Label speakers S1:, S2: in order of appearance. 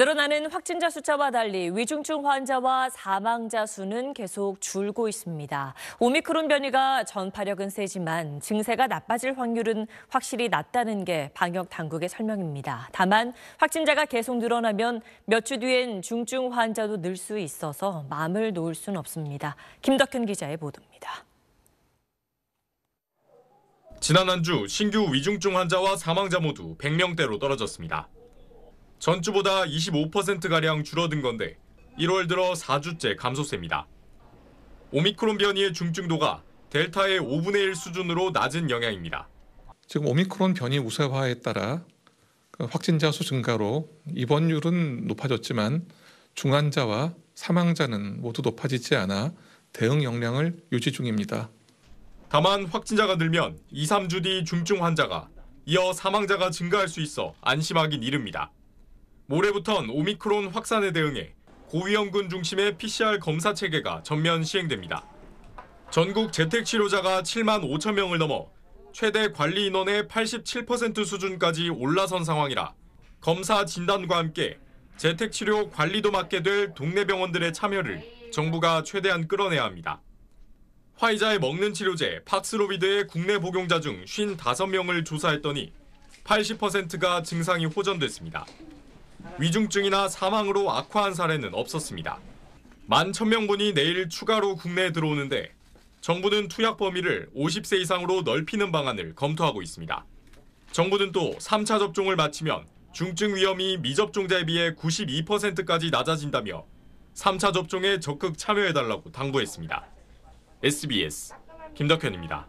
S1: 늘어나는 확진자 숫자와 달리 위중증 환자와 사망자 수는 계속 줄고 있습니다. 오미크론 변이가 전파력은 세지만 증세가 나빠질 확률은 확실히 낮다는 게 방역 당국의 설명입니다. 다만 확진자가 계속 늘어나면 몇 주 뒤엔 중증 환자도 늘 수 있어서 마음을 놓을 순 없습니다. 김덕현 기자의 보도입니다.
S2: 지난 한 주 신규 위중증 환자와 사망자 모두 100명대로 떨어졌습니다. 전주보다 25%가량 줄어든 건데 1월 들어 4주째 감소세입니다. 오미크론 변이의 중증도가 델타의 5분의 1 수준으로 낮은 영향입니다.
S3: 지금 오미크론 변이 우세화에 따라 그 확진자 수 증가로 입원율은 높아졌지만 중환자와 사망자는 모두 높아지지 않아 대응 역량을 유지 중입니다. 다만 확진자가 늘면 2, 3주 뒤
S2: 중증 환자가 이어 사망자가 증가할 수 있어 안심하긴 이릅니다. 모레부턴 오미크론 확산에 대응해 고위험군 중심의 PCR 검사 체계가 전면 시행됩니다. 전국 재택 치료자가 7만 5천 명을 넘어 최대 관리 인원의 87% 수준까지 올라선 상황이라 검사 진단과 함께 재택 치료 관리도 맡게 될 동네 병원들의 참여를 정부가 최대한 끌어내야 합니다. 화이자의 먹는 치료제 팍스로비드의 국내 복용자 중 55명을 조사했더니 80%가 증상이 호전됐습니다. 위중증이나 사망으로 악화한 사례는 없었습니다. 만 1000명분이 내일 추가로 국내에 들어오는데 정부는 투약 범위를 50세 이상으로 넓히는 방안을 검토하고 있습니다. 정부는 또 3차 접종을 마치면 중증 위험이 미접종자에 비해 92%까지 낮아진다며 3차 접종에 적극 참여해달라고 당부했습니다.
S4: SBS 김덕현입니다.